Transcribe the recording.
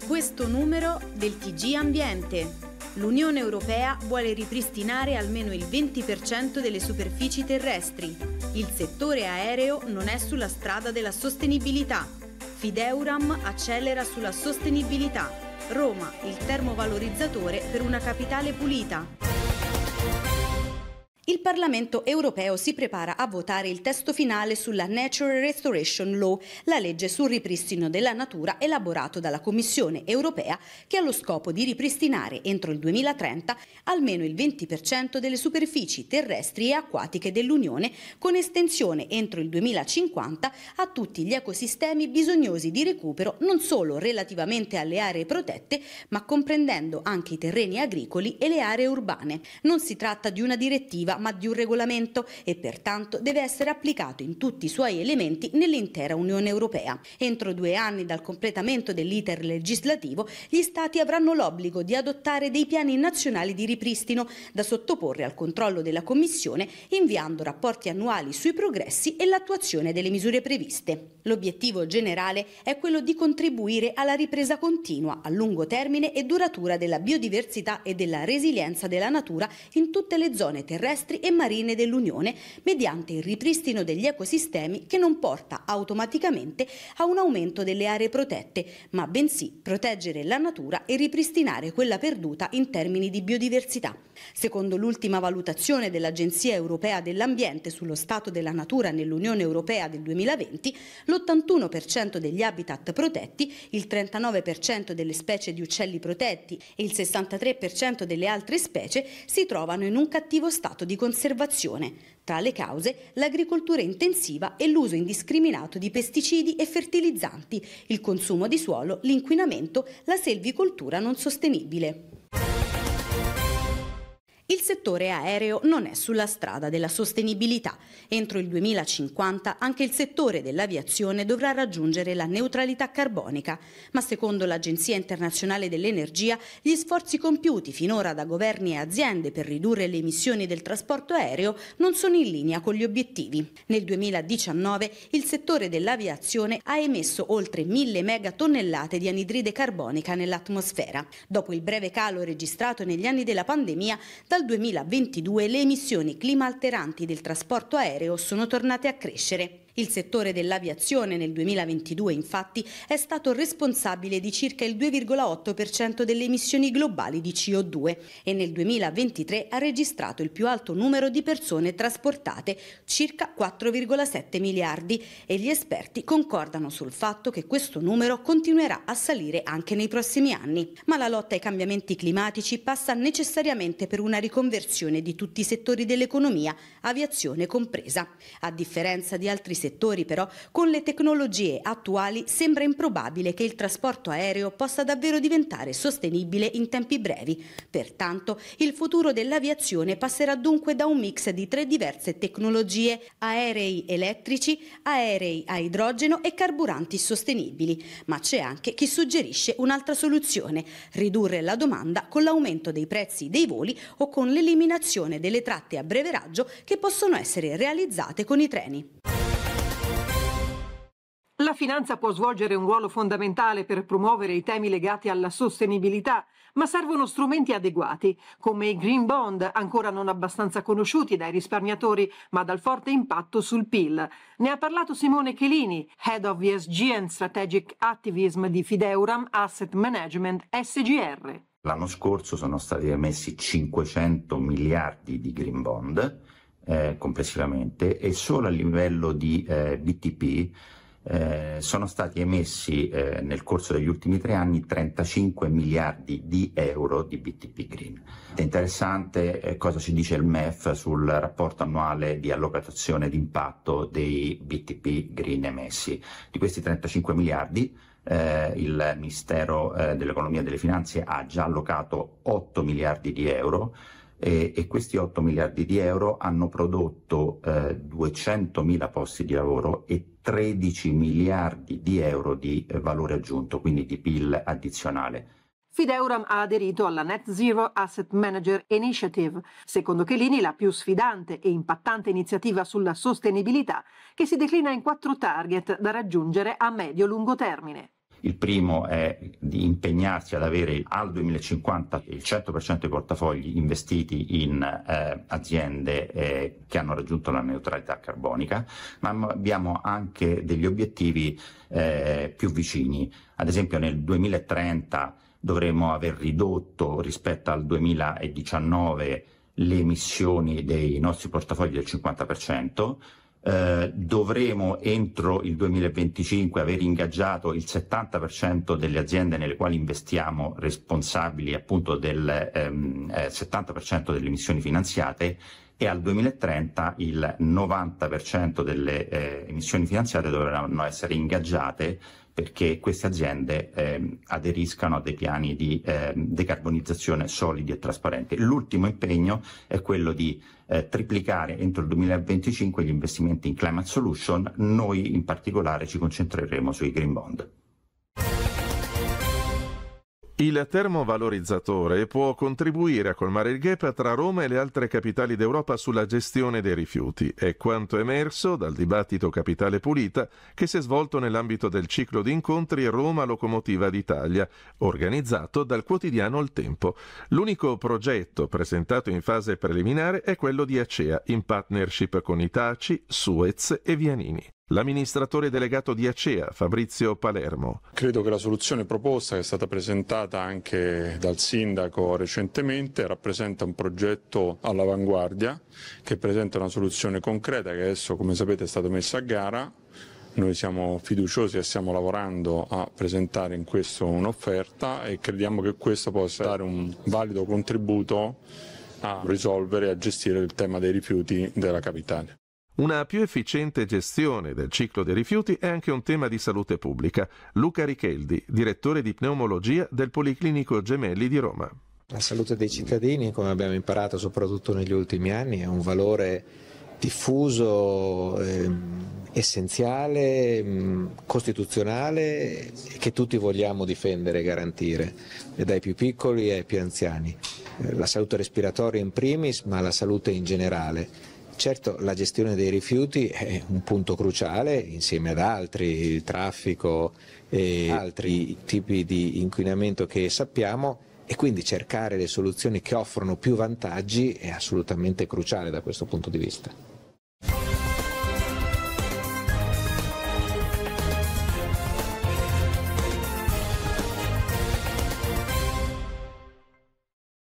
in questo numero del TG Ambiente. L'Unione Europea vuole ripristinare almeno il 20% delle superfici terrestri. Il settore aereo non è sulla strada della sostenibilità. Fideuram accelera sulla sostenibilità. Roma, il termovalorizzatore per una capitale pulita. Parlamento europeo si prepara a votare il testo finale sulla Natural Restoration Law, la legge sul ripristino della natura elaborato dalla Commissione europea che ha lo scopo di ripristinare entro il 2030 almeno il 20% delle superfici terrestri e acquatiche dell'Unione con estensione entro il 2050 a tutti gli ecosistemi bisognosi di recupero non solo relativamente alle aree protette ma comprendendo anche i terreni agricoli e le aree urbane. Non si tratta di una direttiva ma di di un regolamento e pertanto deve essere applicato in tutti i suoi elementi nell'intera Unione Europea. Entro due anni dal completamento dell'iter legislativo gli Stati avranno l'obbligo di adottare dei piani nazionali di ripristino da sottoporre al controllo della Commissione inviando rapporti annuali sui progressi e l'attuazione delle misure previste. L'obiettivo generale è quello di contribuire alla ripresa continua, a lungo termine e duratura della biodiversità e della resilienza della natura in tutte le zone terrestri e e marine dell'Unione mediante il ripristino degli ecosistemi che non porta automaticamente a un aumento delle aree protette, ma bensì proteggere la natura e ripristinare quella perduta in termini di biodiversità. Secondo l'ultima valutazione dell'Agenzia europea dell'ambiente sullo stato della natura nell'Unione europea del 2020, l'81% degli habitat protetti, il 39% delle specie di uccelli protetti e il 63% delle altre specie si trovano in un cattivo stato di conservazione conservazione. Tra le cause l'agricoltura intensiva e l'uso indiscriminato di pesticidi e fertilizzanti, il consumo di suolo, l'inquinamento, la selvicoltura non sostenibile. Il settore aereo non è sulla strada della sostenibilità. Entro il 2050 anche il settore dell'aviazione dovrà raggiungere la neutralità carbonica, ma secondo l'Agenzia internazionale dell'energia gli sforzi compiuti finora da governi e aziende per ridurre le emissioni del trasporto aereo non sono in linea con gli obiettivi. Nel 2019 il settore dell'aviazione ha emesso oltre 1000 megatonnellate di anidride carbonica nell'atmosfera. Dopo il breve calo registrato negli anni della pandemia, da dal 2022 le emissioni climalteranti del trasporto aereo sono tornate a crescere. Il settore dell'aviazione nel 2022 infatti è stato responsabile di circa il 2,8% delle emissioni globali di CO2 e nel 2023 ha registrato il più alto numero di persone trasportate, circa 4,7 miliardi e gli esperti concordano sul fatto che questo numero continuerà a salire anche nei prossimi anni. Ma la lotta ai cambiamenti climatici passa necessariamente per una riconversione di tutti i settori dell'economia, aviazione compresa. A differenza di altri settori settori però, con le tecnologie attuali sembra improbabile che il trasporto aereo possa davvero diventare sostenibile in tempi brevi. Pertanto il futuro dell'aviazione passerà dunque da un mix di tre diverse tecnologie, aerei elettrici, aerei a idrogeno e carburanti sostenibili. Ma c'è anche chi suggerisce un'altra soluzione, ridurre la domanda con l'aumento dei prezzi dei voli o con l'eliminazione delle tratte a breve raggio che possono essere realizzate con i treni. La finanza può svolgere un ruolo fondamentale per promuovere i temi legati alla sostenibilità, ma servono strumenti adeguati, come i green bond, ancora non abbastanza conosciuti dai risparmiatori, ma dal forte impatto sul PIL. Ne ha parlato Simone Chelini, Head of ESG and Strategic Activism di Fideuram Asset Management SGR. L'anno scorso sono stati emessi 500 miliardi di green bond eh, complessivamente e solo a livello di eh, BTP eh, sono stati emessi eh, nel corso degli ultimi tre anni 35 miliardi di euro di BTP Green. È interessante eh, cosa ci dice il MEF sul rapporto annuale di allocazione d'impatto dei BTP Green emessi. Di questi 35 miliardi eh, il Ministero eh, dell'Economia e delle Finanze ha già allocato 8 miliardi di euro, e, e questi 8 miliardi di euro hanno prodotto eh, 200 mila posti di lavoro e 13 miliardi di euro di eh, valore aggiunto, quindi di PIL addizionale. Fideuram ha aderito alla Net Zero Asset Manager Initiative, secondo Chelini la più sfidante e impattante iniziativa sulla sostenibilità che si declina in quattro target da raggiungere a medio-lungo termine. Il primo è di impegnarsi ad avere al 2050 il 100% dei portafogli investiti in eh, aziende eh, che hanno raggiunto la neutralità carbonica, ma abbiamo anche degli obiettivi eh, più vicini. Ad esempio nel 2030 dovremo aver ridotto rispetto al 2019 le emissioni dei nostri portafogli del 50%, eh, dovremo entro il 2025 aver ingaggiato il 70% delle aziende nelle quali investiamo responsabili appunto del ehm, eh, 70% delle emissioni finanziate e al 2030 il 90% delle eh, emissioni finanziate dovranno essere ingaggiate perché queste aziende eh, aderiscano a dei piani di eh, decarbonizzazione solidi e trasparenti. L'ultimo impegno è quello di eh, triplicare entro il 2025 gli investimenti in climate solution, noi in particolare ci concentreremo sui green bond. Il termovalorizzatore può contribuire a colmare il gap tra Roma e le altre capitali d'Europa sulla gestione dei rifiuti, è quanto emerso dal dibattito Capitale Pulita che si è svolto nell'ambito del ciclo di incontri Roma Locomotiva d'Italia, organizzato dal quotidiano Il Tempo. L'unico progetto presentato in fase preliminare è quello di Acea, in partnership con Itaci, Suez e Vianini. L'amministratore delegato di Acea, Fabrizio Palermo. Credo che la soluzione proposta, che è stata presentata anche dal sindaco recentemente, rappresenta un progetto all'avanguardia, che presenta una soluzione concreta che adesso, come sapete, è stata messa a gara. Noi siamo fiduciosi e stiamo lavorando a presentare in questo un'offerta e crediamo che questo possa dare un valido contributo a risolvere e a gestire il tema dei rifiuti della capitale. Una più efficiente gestione del ciclo dei rifiuti è anche un tema di salute pubblica. Luca Richeldi, direttore di pneumologia del Policlinico Gemelli di Roma. La salute dei cittadini, come abbiamo imparato soprattutto negli ultimi anni, è un valore diffuso, eh, essenziale, ehm, costituzionale che tutti vogliamo difendere e garantire, dai più piccoli ai più anziani. Eh, la salute respiratoria in primis, ma la salute in generale Certo la gestione dei rifiuti è un punto cruciale insieme ad altri, il traffico e altri tipi di inquinamento che sappiamo e quindi cercare le soluzioni che offrono più vantaggi è assolutamente cruciale da questo punto di vista.